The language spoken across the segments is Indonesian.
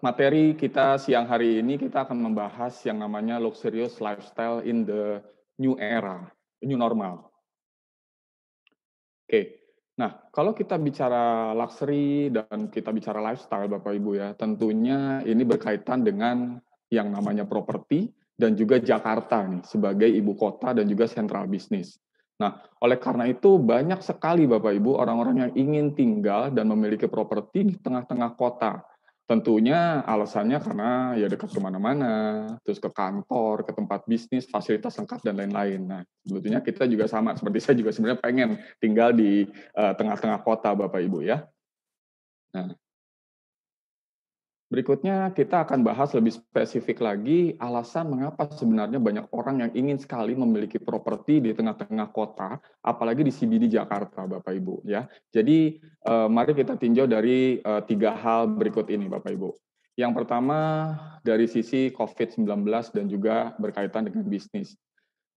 materi kita siang hari ini kita akan membahas yang namanya luxurious lifestyle in the new era, new normal. Oke. Nah, kalau kita bicara luxury dan kita bicara lifestyle Bapak Ibu ya, tentunya ini berkaitan dengan yang namanya properti dan juga Jakarta nih sebagai ibu kota dan juga sentral bisnis. Nah, oleh karena itu banyak sekali Bapak Ibu orang-orang yang ingin tinggal dan memiliki properti di tengah-tengah kota Tentunya alasannya karena ya dekat ke mana mana terus ke kantor, ke tempat bisnis, fasilitas lengkap dan lain-lain. Nah, tentunya kita juga sama. Seperti saya juga sebenarnya pengen tinggal di eh, tengah-tengah kota, Bapak Ibu ya. Nah, Berikutnya kita akan bahas lebih spesifik lagi alasan mengapa sebenarnya banyak orang yang ingin sekali memiliki properti di tengah-tengah kota, apalagi di CBD Jakarta, Bapak Ibu. Ya, jadi eh, mari kita tinjau dari eh, tiga hal berikut ini, Bapak Ibu. Yang pertama dari sisi COVID-19 dan juga berkaitan dengan bisnis.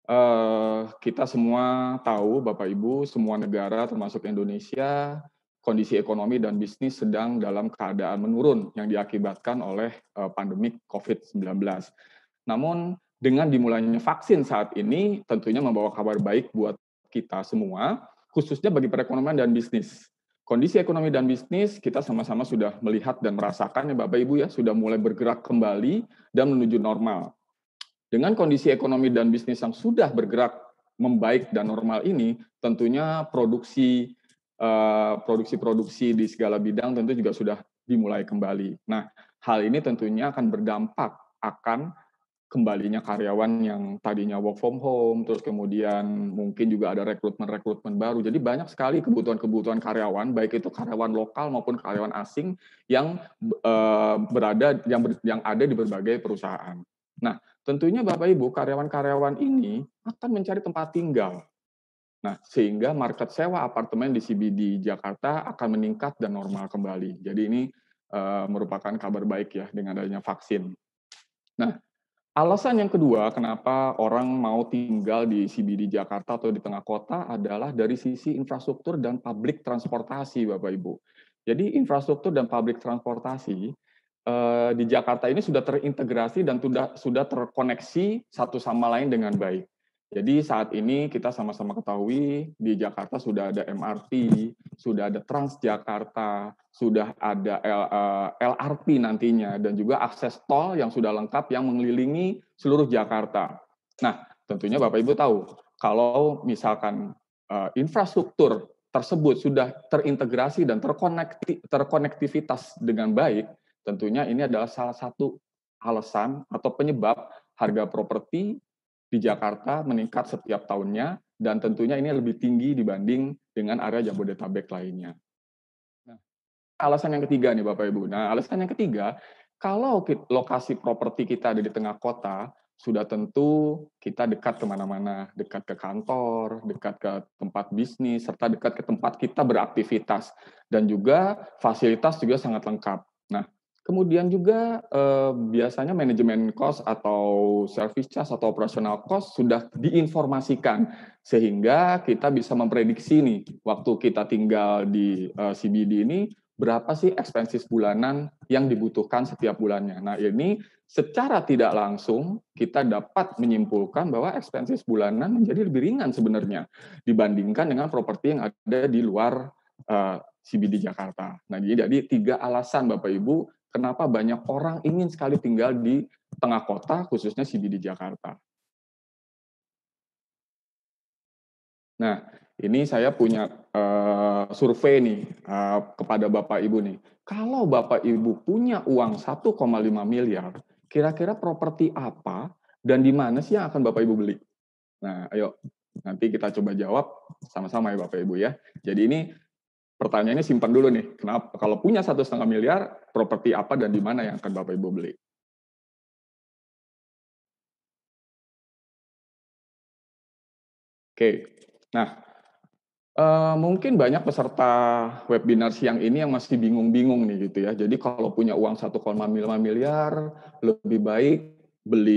Eh, kita semua tahu, Bapak Ibu, semua negara termasuk Indonesia kondisi ekonomi dan bisnis sedang dalam keadaan menurun yang diakibatkan oleh eh, pandemi COVID-19. Namun dengan dimulainya vaksin saat ini tentunya membawa kabar baik buat kita semua, khususnya bagi perekonomian dan bisnis. Kondisi ekonomi dan bisnis kita sama-sama sudah melihat dan merasakan ya Bapak Ibu ya sudah mulai bergerak kembali dan menuju normal. Dengan kondisi ekonomi dan bisnis yang sudah bergerak membaik dan normal ini, tentunya produksi Eh, produksi-produksi di segala bidang tentu juga sudah dimulai kembali. Nah, hal ini tentunya akan berdampak akan kembalinya karyawan yang tadinya work from home, terus kemudian mungkin juga ada rekrutmen-rekrutmen baru. Jadi banyak sekali kebutuhan-kebutuhan karyawan, baik itu karyawan lokal maupun karyawan asing yang eh, berada yang ber, yang ada di berbagai perusahaan. Nah, tentunya Bapak Ibu karyawan-karyawan ini akan mencari tempat tinggal. Nah, sehingga market sewa apartemen di CBD Jakarta akan meningkat dan normal kembali. Jadi ini uh, merupakan kabar baik ya dengan adanya vaksin. Nah, alasan yang kedua kenapa orang mau tinggal di CBD Jakarta atau di tengah kota adalah dari sisi infrastruktur dan publik transportasi, Bapak Ibu. Jadi infrastruktur dan publik transportasi eh, di Jakarta ini sudah terintegrasi dan sudah sudah terkoneksi satu sama lain dengan baik. Jadi saat ini kita sama-sama ketahui di Jakarta sudah ada MRT, sudah ada Transjakarta, sudah ada LRT eh, nantinya, dan juga akses tol yang sudah lengkap yang mengelilingi seluruh Jakarta. Nah, tentunya Bapak Ibu tahu kalau misalkan eh, infrastruktur tersebut sudah terintegrasi dan terkonekti, terkonektivitas dengan baik, tentunya ini adalah salah satu alasan atau penyebab harga properti di Jakarta meningkat setiap tahunnya dan tentunya ini lebih tinggi dibanding dengan area Jabodetabek lainnya. Nah, alasan yang ketiga nih Bapak Ibu. Nah, alasan yang ketiga, kalau lokasi properti kita ada di tengah kota, sudah tentu kita dekat kemana-mana, dekat ke kantor, dekat ke tempat bisnis, serta dekat ke tempat kita beraktivitas. Dan juga fasilitas juga sangat lengkap. Nah, Kemudian juga eh, biasanya manajemen cost atau service charge atau operational cost sudah diinformasikan sehingga kita bisa memprediksi nih waktu kita tinggal di eh, CBD ini berapa sih expenses bulanan yang dibutuhkan setiap bulannya. Nah, ini secara tidak langsung kita dapat menyimpulkan bahwa expenses bulanan menjadi lebih ringan sebenarnya dibandingkan dengan properti yang ada di luar eh, CBD Jakarta. Nah, jadi tiga alasan Bapak Ibu kenapa banyak orang ingin sekali tinggal di tengah kota, khususnya CBD Jakarta. Nah, ini saya punya uh, survei nih uh, kepada Bapak Ibu nih. Kalau Bapak Ibu punya uang 1,5 miliar, kira-kira properti apa dan di mana sih yang akan Bapak Ibu beli? Nah, ayo nanti kita coba jawab sama-sama ya Bapak Ibu ya. Jadi ini pertanyaannya simpan dulu nih. Kenapa? Kalau punya satu setengah miliar, properti apa dan di mana yang akan Bapak Ibu beli? Oke, nah eh, mungkin banyak peserta webinar siang ini yang masih bingung-bingung nih gitu ya. Jadi kalau punya uang satu koma lima miliar, lebih baik beli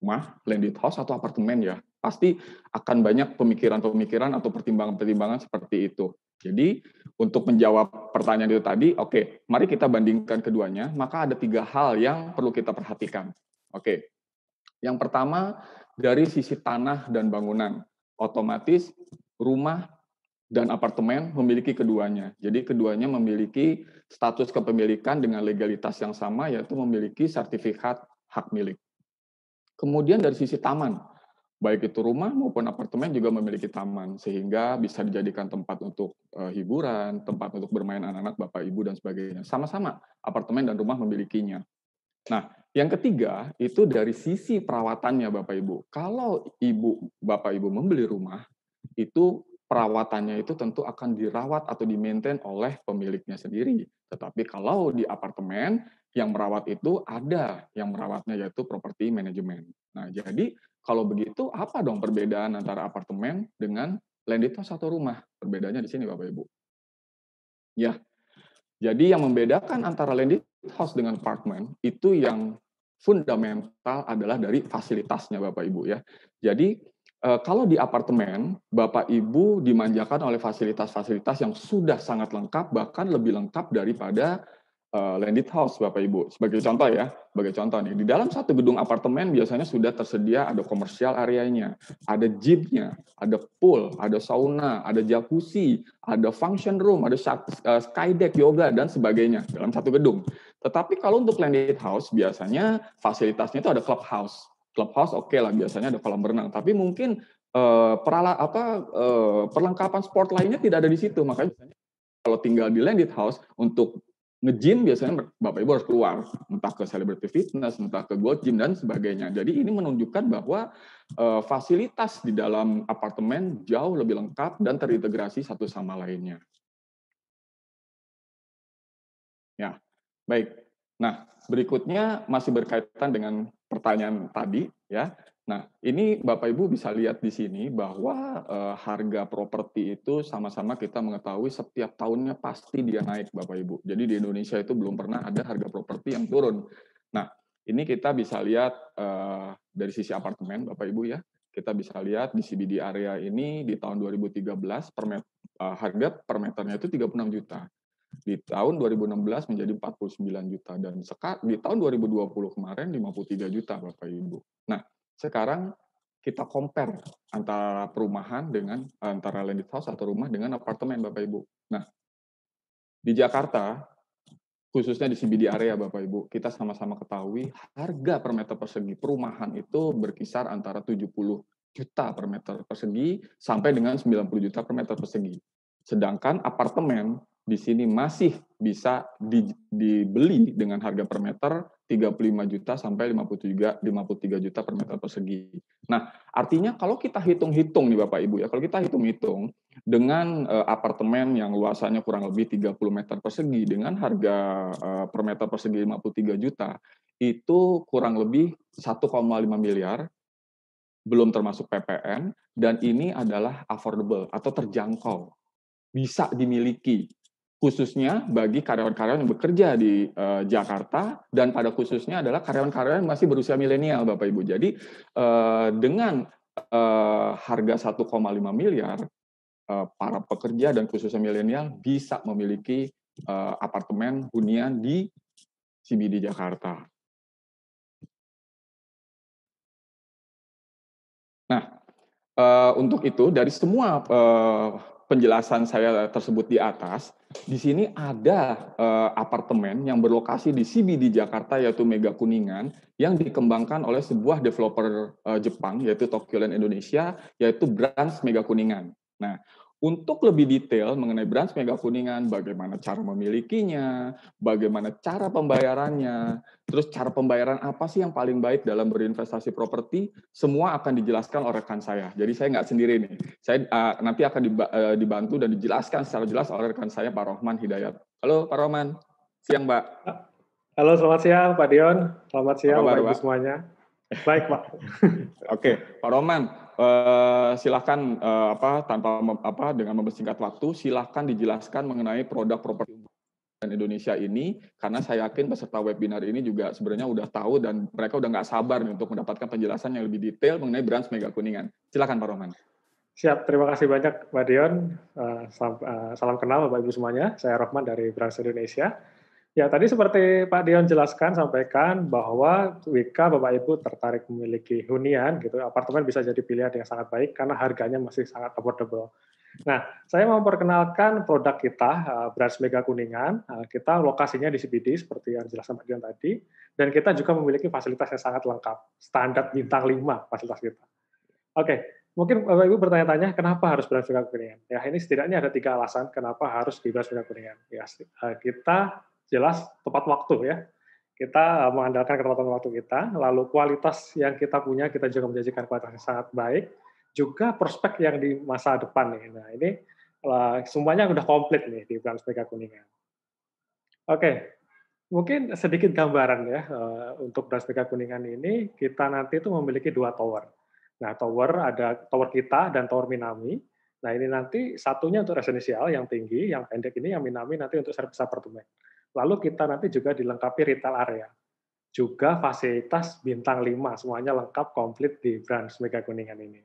rumah, landed house atau apartemen ya pasti akan banyak pemikiran-pemikiran atau pertimbangan-pertimbangan seperti itu. Jadi untuk menjawab pertanyaan itu tadi, oke, okay, mari kita bandingkan keduanya. Maka ada tiga hal yang perlu kita perhatikan. Oke, okay. yang pertama dari sisi tanah dan bangunan, otomatis rumah dan apartemen memiliki keduanya. Jadi keduanya memiliki status kepemilikan dengan legalitas yang sama, yaitu memiliki sertifikat hak milik. Kemudian dari sisi taman, baik itu rumah maupun apartemen juga memiliki taman sehingga bisa dijadikan tempat untuk uh, hiburan, tempat untuk bermain anak-anak, bapak ibu dan sebagainya. Sama-sama apartemen dan rumah memilikinya. Nah, yang ketiga itu dari sisi perawatannya bapak ibu. Kalau ibu bapak ibu membeli rumah itu perawatannya itu tentu akan dirawat atau dimaintain oleh pemiliknya sendiri. Tetapi kalau di apartemen yang merawat itu ada yang merawatnya yaitu properti manajemen. Nah, jadi kalau begitu apa dong perbedaan antara apartemen dengan house atau rumah? Perbedaannya di sini Bapak Ibu. Ya. Jadi yang membedakan antara landed house dengan apartemen itu yang fundamental adalah dari fasilitasnya Bapak Ibu ya. Jadi eh, kalau di apartemen, Bapak Ibu dimanjakan oleh fasilitas-fasilitas yang sudah sangat lengkap, bahkan lebih lengkap daripada uh, landed house Bapak Ibu. Sebagai contoh ya, sebagai contoh nih, di dalam satu gedung apartemen biasanya sudah tersedia ada komersial areanya, ada gymnya, ada pool, ada sauna, ada jacuzzi, ada function room, ada eh, sky deck yoga dan sebagainya dalam satu gedung. Tetapi kalau untuk landed house biasanya fasilitasnya itu ada clubhouse. Clubhouse oke okay lah biasanya ada kolam renang, tapi mungkin uh, perala apa perlengkapan sport lainnya tidak ada di situ, makanya kalau tinggal di landed house untuk nge-gym biasanya Bapak Ibu harus keluar, entah ke celebrity fitness, entah ke gold gym dan sebagainya. Jadi ini menunjukkan bahwa uh, fasilitas di dalam apartemen jauh lebih lengkap dan terintegrasi satu sama lainnya. Ya, baik. Nah, berikutnya masih berkaitan dengan pertanyaan tadi ya. Nah, ini Bapak Ibu bisa lihat di sini bahwa eh, harga properti itu sama-sama kita mengetahui setiap tahunnya pasti dia naik Bapak Ibu. Jadi di Indonesia itu belum pernah ada harga properti yang turun. Nah, ini kita bisa lihat eh, dari sisi apartemen Bapak Ibu ya. Kita bisa lihat di CBD area ini di tahun 2013 per met, eh, harga per meternya itu 36 juta. Di tahun 2016 menjadi 49 juta dan sekat di tahun 2020 kemarin 53 juta Bapak Ibu. Nah, sekarang kita compare antara perumahan dengan antara landed house atau rumah dengan apartemen Bapak Ibu. Nah, di Jakarta khususnya di CBD area Bapak Ibu, kita sama-sama ketahui harga per meter persegi perumahan itu berkisar antara 70 juta per meter persegi sampai dengan 90 juta per meter persegi. Sedangkan apartemen di sini masih bisa di, dibeli dengan harga per meter 35 juta sampai 53 53 juta per meter persegi. Nah, artinya kalau kita hitung-hitung nih Bapak Ibu ya, kalau kita hitung-hitung dengan uh, apartemen yang luasannya kurang lebih 30 meter persegi dengan harga uh, per meter persegi 53 juta, itu kurang lebih 1,5 miliar belum termasuk PPN dan ini adalah affordable atau terjangkau bisa dimiliki khususnya bagi karyawan-karyawan yang bekerja di uh, Jakarta dan pada khususnya adalah karyawan-karyawan yang masih berusia milenial Bapak Ibu. Jadi uh, dengan uh, harga 1,5 miliar uh, para pekerja dan khususnya milenial bisa memiliki uh, apartemen hunian di CBD Jakarta. Nah, uh, untuk itu dari semua uh, penjelasan saya tersebut di atas, di sini ada uh, apartemen yang berlokasi di CBD Jakarta yaitu Mega Kuningan yang dikembangkan oleh sebuah developer uh, Jepang yaitu Tokyo Land Indonesia yaitu Brands Mega Kuningan. Nah, untuk lebih detail mengenai Branch Mega Kuningan, bagaimana cara memilikinya, bagaimana cara pembayarannya, terus cara pembayaran apa sih yang paling baik dalam berinvestasi properti, semua akan dijelaskan oleh rekan saya. Jadi saya nggak sendiri nih. Saya uh, nanti akan eh, dibantu dan dijelaskan secara jelas oleh rekan saya Pak Rohman Hidayat. Halo Pak Rohman, siang Mbak. Halo selamat siang Pak Dion, selamat siang Pak Bapak, Ibu semuanya. Baik Pak. Oke, Pak Rohman, Eh, silakan silahkan uh, eh, apa tanpa mem, apa dengan mempersingkat waktu silahkan dijelaskan mengenai produk properti dan Indonesia ini karena saya yakin peserta webinar ini juga sebenarnya udah tahu dan mereka udah nggak sabar nih untuk mendapatkan penjelasan yang lebih detail mengenai Brand Mega Kuningan. Silakan Pak Roman. Siap, terima kasih banyak Mbak Dion. Uh, eh, salam, uh, salam kenal Bapak Ibu semuanya. Saya Rohman dari Brands Indonesia. Ya, tadi seperti Pak Dion jelaskan, sampaikan bahwa Wika Bapak Ibu tertarik memiliki hunian, gitu. Apartemen bisa jadi pilihan yang sangat baik karena harganya masih sangat affordable. Nah, saya mau perkenalkan produk kita, eh, Brands Mega Kuningan. Eh, kita lokasinya di CBD, seperti yang jelas Pak Dion tadi. Dan kita juga memiliki fasilitas yang sangat lengkap. Standar bintang 5 fasilitas kita. Oke, mungkin Bapak Ibu bertanya-tanya, kenapa harus Brands Mega Kuningan? Ya, ini setidaknya ada tiga alasan kenapa harus di Brands Mega Kuningan. Ya, eh, kita jelas tepat waktu ya. Kita eh, mengandalkan ketepatan waktu kita, lalu kualitas yang kita punya kita juga menjanjikan kualitas yang sangat baik, juga prospek yang di masa depan nih. Nah ini eh, semuanya sudah komplit nih di Brand Mega Kuningan. Oke, mungkin sedikit gambaran ya eh, untuk Brand Mega Kuningan ini kita nanti itu memiliki dua tower. Nah tower ada tower kita dan tower Minami. Nah ini nanti satunya untuk residensial yang tinggi, yang pendek ini yang Minami nanti untuk service apartemen. Lalu kita nanti juga dilengkapi retail area. Juga fasilitas bintang 5, semuanya lengkap komplit di branch Mega Kuningan ini.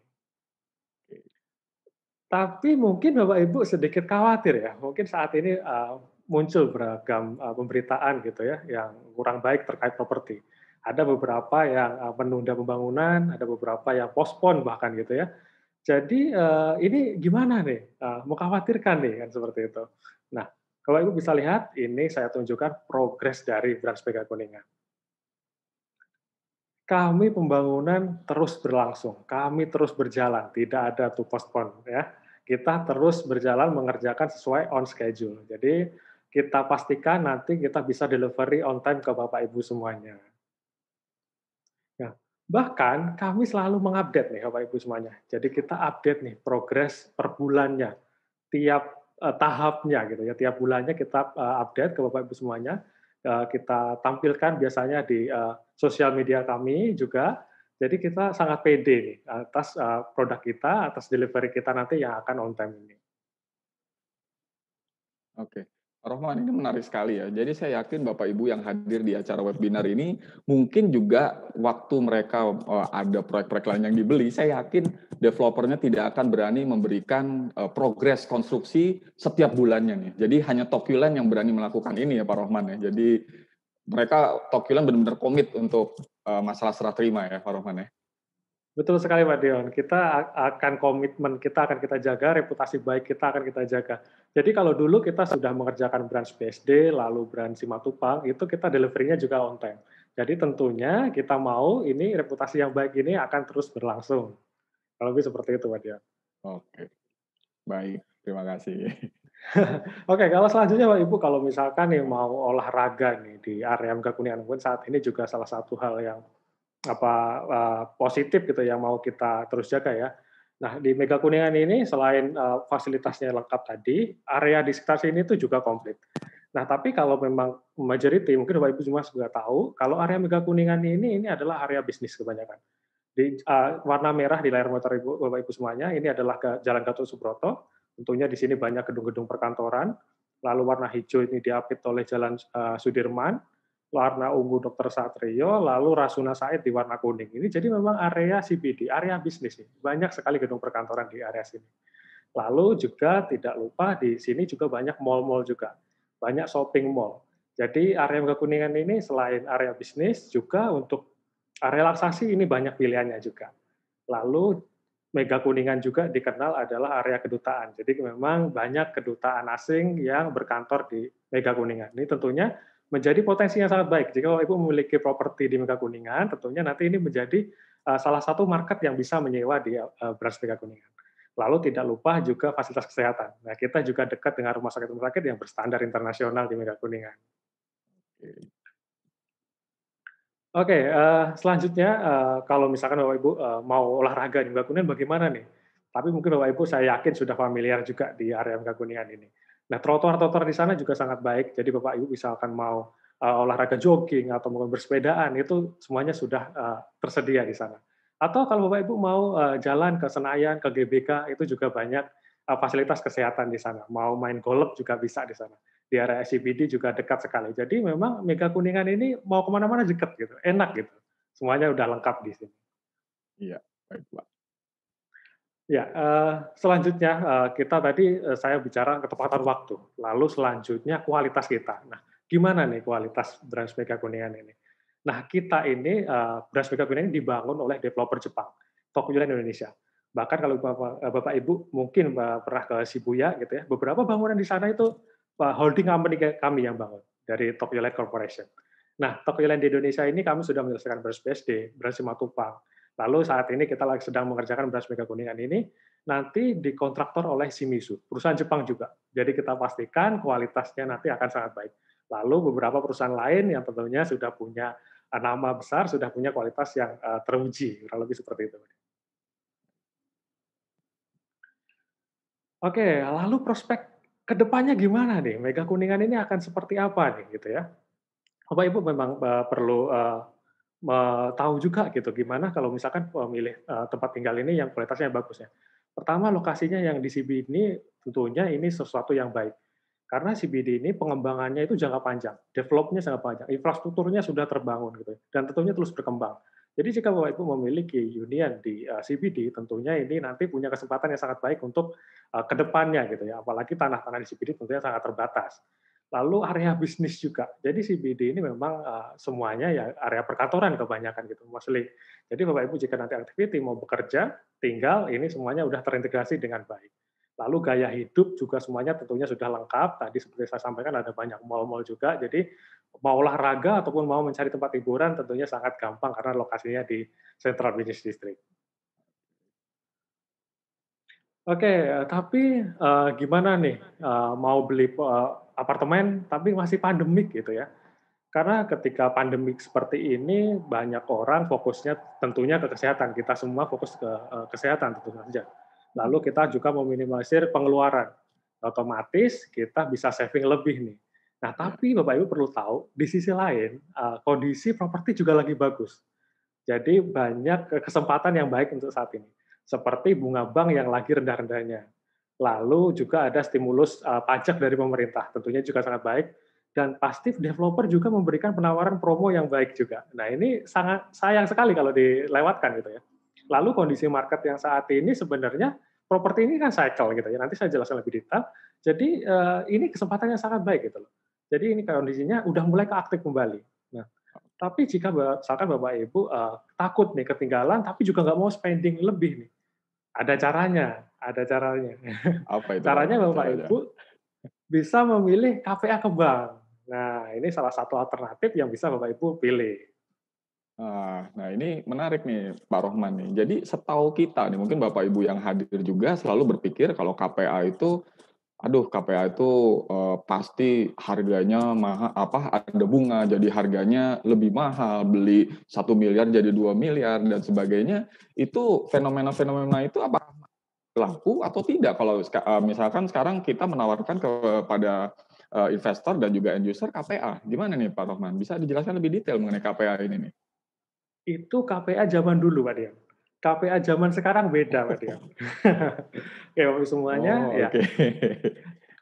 Tapi mungkin Bapak Ibu sedikit khawatir ya, mungkin saat ini eh, muncul beragam eh, pemberitaan gitu ya yang kurang baik terkait properti. Ada beberapa yang eh, menunda pembangunan, ada beberapa yang pospon bahkan gitu ya. Jadi ini gimana nih? mau khawatirkan nih kan seperti itu. Nah, kalau Ibu bisa lihat, ini saya tunjukkan progres dari Brand PK Kuningan. Kami pembangunan terus berlangsung, kami terus berjalan, tidak ada to postpone ya. Kita terus berjalan mengerjakan sesuai on schedule. Jadi kita pastikan nanti kita bisa delivery on time ke Bapak Ibu semuanya. Nah, bahkan kami selalu mengupdate nih Bapak Ibu semuanya. Jadi kita update nih progres per bulannya. Tiap Eh, tahapnya gitu ya. Tiap bulannya kita uh, update ke Bapak Ibu semuanya. Uh, kita tampilkan biasanya di uh, sosial media kami juga. Jadi kita sangat pede nih atas uh, produk kita, atas delivery kita nanti yang akan on time ini. Oke. Rohman ini menarik sekali ya. Jadi saya yakin Bapak Ibu yang hadir di acara webinar ini mungkin juga waktu mereka eh, ada proyek-proyek lain yang dibeli, saya yakin developernya tidak akan berani memberikan uh, progres konstruksi setiap bulannya nih. Jadi hanya Tokulan yang berani melakukan ini ya Pak Rohman ya. Jadi mereka Tokulan benar-benar komit untuk eh, masalah serah terima ya Pak Rohman ya. Betul sekali Pak Dion. Kita akan komitmen kita akan kita jaga, reputasi baik kita akan kita jaga. Jadi kalau dulu kita sudah mengerjakan branch BSD, lalu branch Simatupang, itu kita deliverynya juga on time. Jadi tentunya kita mau ini reputasi yang baik ini akan terus berlangsung. Kalau lebih gitu seperti itu, Pak Dian. Oke, baik. Terima kasih. Oke, kalau selanjutnya Pak Ibu, kalau misalkan yang mau olahraga nih di area Mega Kuningan pun saat ini juga salah satu hal yang apa uh, positif gitu yang mau kita terus jaga ya Nah, di Mega Kuningan ini selain uh, fasilitasnya lengkap tadi, area di sekitar sini itu juga komplit. Nah, tapi kalau memang majority, mungkin Bapak Ibu semua sudah tahu, kalau area Mega Kuningan ini, ini adalah area bisnis kebanyakan. Di uh, warna merah di layar motor Bapak Ibu semuanya, ini adalah Jalan Gatot Subroto. Tentunya di sini banyak gedung-gedung perkantoran. Lalu warna hijau ini diapit oleh Jalan uh, Sudirman warna ungu Dr. Satrio, lalu Rasuna Said di warna kuning. Ini jadi memang area CBD, area bisnis. Nih. Banyak sekali gedung perkantoran di area sini. Lalu juga tidak lupa di sini juga banyak mall-mall juga. Banyak shopping mall. Jadi area megakuningan ini selain area bisnis juga untuk relaksasi ini banyak pilihannya juga. Lalu Mega Kuningan juga dikenal adalah area kedutaan. Jadi memang banyak kedutaan asing yang berkantor di Mega Kuningan. Ini tentunya menjadi potensi yang sangat baik. Jika Bapak Ibu memiliki properti di Mega Kuningan, tentunya nanti ini menjadi eh, salah satu market yang bisa menyewa di uh, Mega Kuningan. Lalu tidak lupa juga fasilitas kesehatan. Nah, kita juga dekat dengan rumah sakit-rumah sakit yang berstandar internasional di Mega Kuningan. Oke, eh, selanjutnya kalau misalkan Bapak Ibu mau olahraga di Mega Kuningan, bagaimana nih? Tapi mungkin Bapak Ibu saya yakin sudah familiar juga di area Mega Kuningan ini Nah, trotoar-trotoar di sana juga sangat baik. Jadi Bapak Ibu misalkan mau uh, olahraga jogging atau mungkin bersepedaan itu semuanya sudah uh, tersedia di sana. Atau kalau Bapak Ibu mau uh, jalan ke Senayan, ke GBK itu juga banyak uh, fasilitas kesehatan di sana. Mau main golf juga bisa di sana. Di area SCBD juga dekat sekali. Jadi memang Mega Kuningan ini mau kemana-mana dekat gitu, enak gitu. Semuanya udah lengkap di sini. Iya, baik Pak. Ya, uh, selanjutnya uh, kita tadi uh, saya bicara ketepatan waktu, lalu selanjutnya kualitas kita. Nah, gimana nih kualitas beras mega kuningan ini? Nah, kita ini uh, beras mega kuningan dibangun oleh developer Jepang, Land Indonesia. Bahkan kalau bapak, bapak ibu mungkin pernah ke Shibuya gitu ya, beberapa bangunan di sana itu uh, holding company kami yang bangun dari Land Corporation. Nah, Land di Indonesia ini kami sudah menyelesaikan beras BSD, beras Simatupang, Lalu saat ini kita sedang mengerjakan beras mega kuningan ini, nanti dikontraktor oleh Shimizu, perusahaan Jepang juga. Jadi kita pastikan kualitasnya nanti akan sangat baik. Lalu beberapa perusahaan lain yang tentunya sudah punya eh, nama besar, sudah punya kualitas yang eh, teruji, kurang lebih seperti itu. Oke, lalu prospek kedepannya gimana nih? Mega Kuningan ini akan seperti apa nih gitu ya? Bapak Ibu memang eh, perlu tahu juga gitu gimana kalau misalkan memilih eh, tempat tinggal ini yang kualitasnya bagus ya. Pertama lokasinya yang di CBD ini tentunya ini sesuatu yang baik. Karena CBD ini pengembangannya itu jangka panjang, developnya jangka panjang, infrastrukturnya sudah terbangun gitu ya, dan tentunya terus berkembang. Jadi jika Bapak Ibu memiliki union di eh, CBD, tentunya ini nanti punya kesempatan yang sangat baik untuk eh, kedepannya gitu ya. Apalagi tanah-tanah di CBD tentunya sangat terbatas lalu area bisnis juga. Jadi CBD ini memang eh, semuanya ya area perkantoran kebanyakan gitu, mostly. Jadi Bapak Ibu jika nanti aktiviti mau bekerja, tinggal ini semuanya sudah terintegrasi dengan baik. Lalu gaya hidup juga semuanya tentunya sudah lengkap. Tadi seperti saya sampaikan ada banyak mal-mal juga. Jadi mau olahraga ataupun mau mencari tempat hiburan tentunya sangat gampang karena lokasinya di Central Business District. Oke, okay, eh, tapi uh, gimana nih uh, mau beli uh, apartemen tapi masih pandemik gitu ya. Karena ketika pandemik seperti ini banyak orang fokusnya tentunya ke kesehatan. Kita semua fokus ke uh, kesehatan tentu saja. Lalu kita juga meminimalisir pengeluaran. Otomatis kita bisa saving lebih nih. Nah, tapi Bapak Ibu perlu tahu di sisi lain uh, kondisi properti juga lagi bagus. Jadi banyak kesempatan yang baik untuk saat ini. Seperti bunga bank yang lagi rendah-rendahnya. Lalu juga ada stimulus uh, pajak dari pemerintah, tentunya juga sangat baik. Dan pasti developer juga memberikan penawaran promo yang baik juga. Nah ini sangat sayang sekali kalau dilewatkan gitu ya. Lalu kondisi market yang saat ini sebenarnya properti ini kan cycle gitu ya. Nanti saya jelaskan lebih detail. Jadi uh, ini kesempatannya sangat baik gitu loh. Jadi ini kondisinya udah mulai keaktif kembali. Nah tapi jika misalkan bapak ibu uh, takut nih ketinggalan, tapi juga nggak mau spending lebih nih, ada caranya. Ada caranya. Apa itu? Caranya Bapak caranya? Ibu bisa memilih KPA ke bank. Nah, ini salah satu alternatif yang bisa Bapak Ibu pilih. Ah, nah, ini menarik nih Pak Rohman nih. Jadi setahu kita nih, mungkin Bapak Ibu yang hadir juga selalu berpikir kalau KPA itu aduh KPA itu eh, pasti harganya mahal apa ada bunga jadi harganya lebih mahal beli satu miliar jadi dua miliar dan sebagainya itu fenomena-fenomena itu apa laku atau tidak kalau eh, misalkan sekarang kita menawarkan kepada eh, investor dan juga end user KPA. Gimana nih Pak Rohman? Bisa dijelaskan lebih detail mengenai KPA ini nih? Itu KPA zaman dulu Pak Dian. KPA zaman sekarang beda Pak Dian. ya semuanya oh, ya.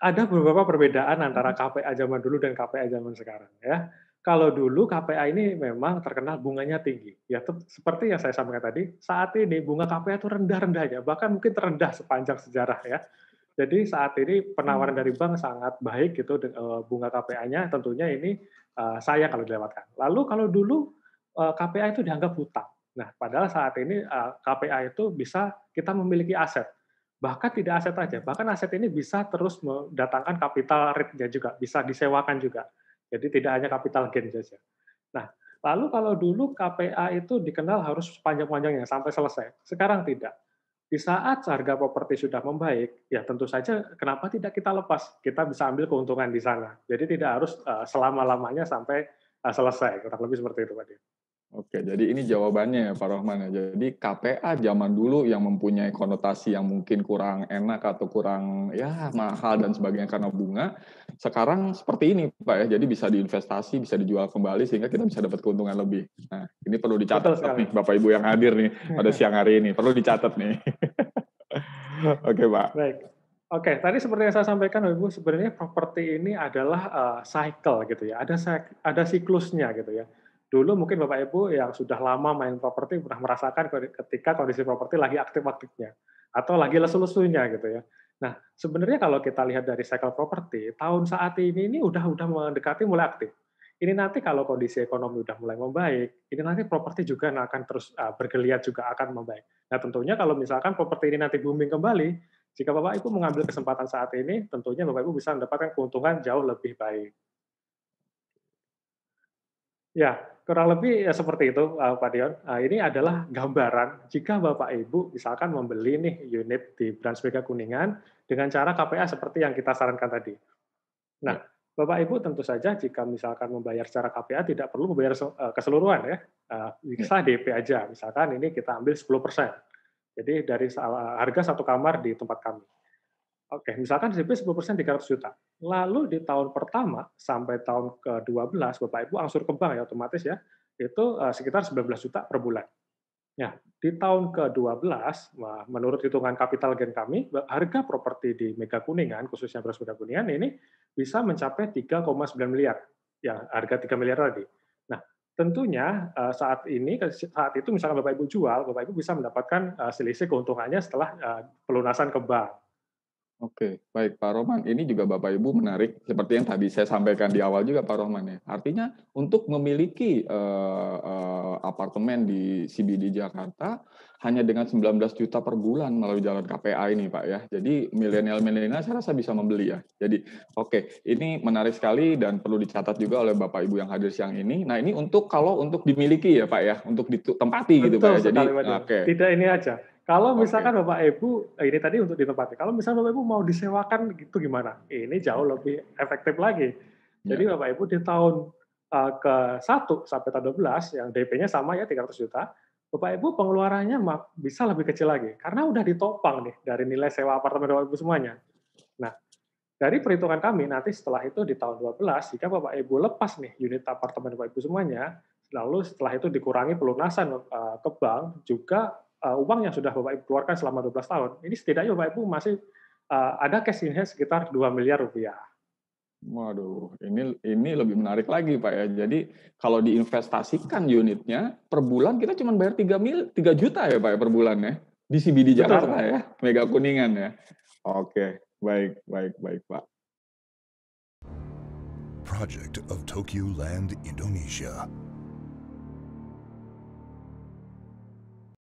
Ada beberapa perbedaan antara KPA zaman dulu dan KPA zaman sekarang ya kalau dulu KPA ini memang terkenal bunganya tinggi. Ya seperti yang saya sampaikan tadi, saat ini bunga KPA itu rendah-rendahnya, bahkan mungkin terendah sepanjang sejarah ya. Jadi saat ini penawaran hmm. dari bank sangat baik gitu eh, bunga KPA-nya tentunya ini eh, saya kalau dilewatkan. Lalu kalau dulu eh, KPA itu dianggap hutang. Nah, padahal saat ini KPA itu bisa kita memiliki aset. Bahkan tidak aset aja, bahkan aset ini bisa terus mendatangkan kapital rate-nya juga, bisa disewakan juga. Jadi tidak hanya capital gain saja. Nah, lalu kalau dulu KPA itu dikenal harus sepanjang panjangnya sampai selesai. Sekarang tidak. Di saat harga properti sudah membaik, ya tentu saja kenapa tidak kita lepas? Kita bisa ambil keuntungan di sana. Jadi tidak harus eh, selama-lamanya sampai eh, selesai. Kurang lebih seperti itu, Pak Dir. Oke, jadi ini jawabannya ya Pak Rohman. Ya. Jadi KPA zaman dulu yang mempunyai konotasi yang mungkin kurang enak atau kurang ya mahal dan sebagainya karena bunga, sekarang seperti ini Pak ya. Jadi bisa diinvestasi, bisa dijual kembali sehingga kita bisa dapat keuntungan lebih. Nah, ini perlu dicatat Betul, nih Bapak Ibu yang hadir nih pada siang hari ini. Perlu dicatat nih. Oke, Pak. Baik. Oke, okay, tadi seperti yang saya sampaikan, Ibu, sebenarnya properti ini adalah uh, cycle gitu ya. Ada ada siklusnya gitu ya dulu mungkin Bapak Ibu yang sudah lama main properti pernah merasakan ketika kondisi properti lagi aktif-aktifnya atau lagi lesu-lesunya gitu ya. Nah, sebenarnya kalau kita lihat dari cycle properti, tahun saat ini ini udah udah mendekati mulai aktif. Ini nanti kalau kondisi ekonomi sudah mulai membaik, ini nanti properti juga akan terus ah, bergeliat juga akan membaik. Nah, tentunya kalau misalkan properti ini nanti booming kembali, jika Bapak Ibu mengambil kesempatan saat ini, tentunya Bapak Ibu bisa mendapatkan keuntungan jauh lebih baik. Ya, kurang lebih ya seperti itu eh, Pak Dion. Eh, ini adalah gambaran jika Bapak Ibu misalkan membeli nih unit di Mega Kuningan dengan cara KPA seperti yang kita sarankan tadi. Nah, ya. Bapak Ibu tentu saja jika misalkan membayar secara KPA tidak perlu membayar eh, keseluruhan ya. Uh, bisa DP aja. Misalkan ini kita ambil 10%. Jadi dari harga satu kamar di tempat kami. Oke, misalkan DP 10% 300 juta. Lalu di tahun pertama sampai tahun ke-12, Bapak Ibu angsur ke bank ya otomatis ya, itu eh, sekitar 19 juta per bulan. Nah, di tahun ke-12, menurut hitungan kapital gen kami, harga properti di Mega Kuningan, khususnya Beras Mega Kuningan ini bisa mencapai 3,9 miliar, Ya harga 3 miliar tadi. Nah, tentunya eh, saat ini, saat itu misalkan Bapak Ibu jual, Bapak Ibu bisa mendapatkan eh, selisih keuntungannya setelah pelunasan ke bank Oke, baik Pak Roman. Ini juga Bapak Ibu menarik seperti yang tadi saya sampaikan di awal juga Pak Roman ya. Artinya untuk memiliki uh, uh, apartemen di CBD Jakarta hanya dengan 19 juta per bulan melalui jalan KPA ini Pak ya. Jadi milenial-milenial saya rasa bisa membeli ya. Jadi oke, okay, ini menarik sekali dan perlu dicatat juga oleh Bapak Ibu yang hadir siang ini. Nah, ini untuk kalau untuk dimiliki ya Pak ya, untuk ditempati gitu Pak ya. Jadi oke. Okay. Tidak ini aja kalau misalkan okay. Bapak Ibu eh, ini tadi untuk ditempati. Ya, kalau misalkan Bapak Ibu mau disewakan gitu gimana? Ini jauh lebih efektif lagi. Ya. Jadi yeah. Bapak Ibu di tahun uh, ke 1 sampai tahun 12 yang DP-nya sama ya 300 juta, Bapak Ibu pengeluarannya bisa lebih kecil lagi karena udah ditopang nih dari nilai sewa apartemen Bapak Ibu semuanya. Nah, dari perhitungan kami nanti setelah itu di tahun 12 jika Bapak Ibu lepas nih unit apartemen Bapak Ibu semuanya, lalu setelah itu dikurangi pelunasan uh, ke bank juga Eh, uang yang sudah Bapak Ibu keluarkan selama 12 tahun, ini setidaknya Bapak Ibu masih eh, ada cash in hand sekitar 2 miliar rupiah. Waduh, ini ini lebih menarik lagi Pak ya. Jadi kalau diinvestasikan unitnya per bulan kita cuma bayar 3 mil 3 juta ya Pak ya per bulan ya di CBD Betul. Jakarta ya, Mega Kuningan ya. Oke, baik baik baik Pak. Project of Tokyo Land Indonesia.